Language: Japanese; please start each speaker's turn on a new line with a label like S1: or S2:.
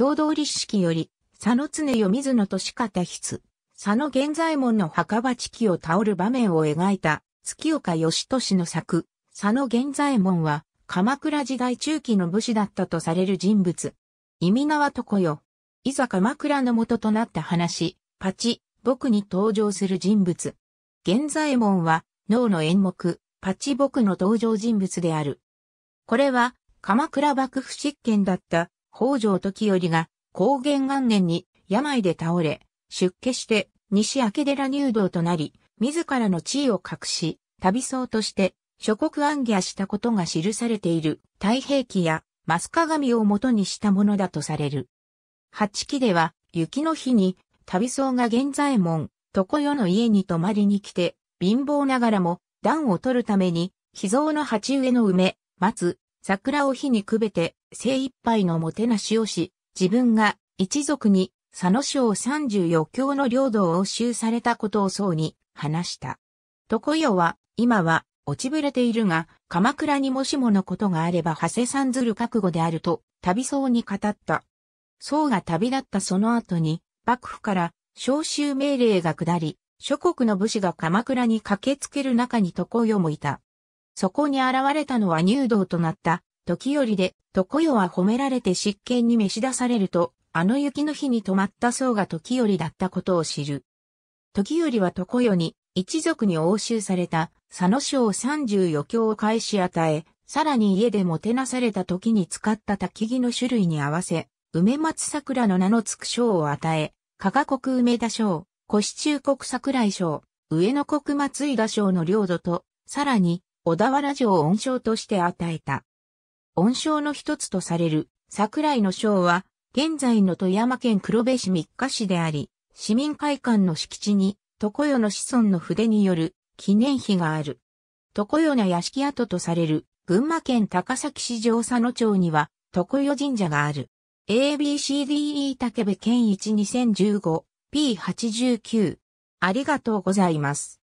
S1: 共同立式より、佐野常世水野利方筆、佐野源左衛門の墓場地機を倒る場面を描いた、月岡義俊の作、佐野源左衛門は、鎌倉時代中期の武士だったとされる人物。意味縄床よ。いざ鎌倉の元となった話、パチ、僕に登場する人物。源左衛門は、脳の演目、パチ僕の登場人物である。これは、鎌倉幕府執権だった北条時頼が、高原元年に病で倒れ、出家して西明寺入道となり、自らの地位を隠し、旅僧として諸国暗記したことが記されている太平記やマス鏡を元にしたものだとされる。八木では、雪の日に旅僧が現在門、床世の家に泊まりに来て、貧乏ながらも暖を取るために、秘蔵の鉢植えの梅、松、桜を火にくべて精一杯のもてなしをし、自分が一族に佐野省三十余郷の領土を押収されたことを僧に話した。床よは今は落ちぶれているが、鎌倉にもしものことがあれば長谷さんずる覚悟であると旅僧に語った。僧が旅立ったその後に幕府から召集命令が下り、諸国の武士が鎌倉に駆けつける中に床よもいた。そこに現れたのは入道となった、時よりで、常世は褒められて執権に召し出されると、あの雪の日に泊まった僧が時よりだったことを知る。時よりは常世に、一族に押収された、佐野省三十余興を返し与え、さらに家でもてなされた時に使った焚木の種類に合わせ、梅松桜の名のつく賞を与え、加賀国梅田賞、腰中国桜井賞、上野国松井田賞の領土と、さらに、小田原城を恩賞として与えた。恩賞の一つとされる桜井の賞は、現在の富山県黒部市三日市であり、市民会館の敷地に、常世の子孫の筆による記念碑がある。常世の屋敷跡とされる群馬県高崎市城佐野町には、常世神社がある。ABCDE 竹部県一2015 P89 ありがとうございます。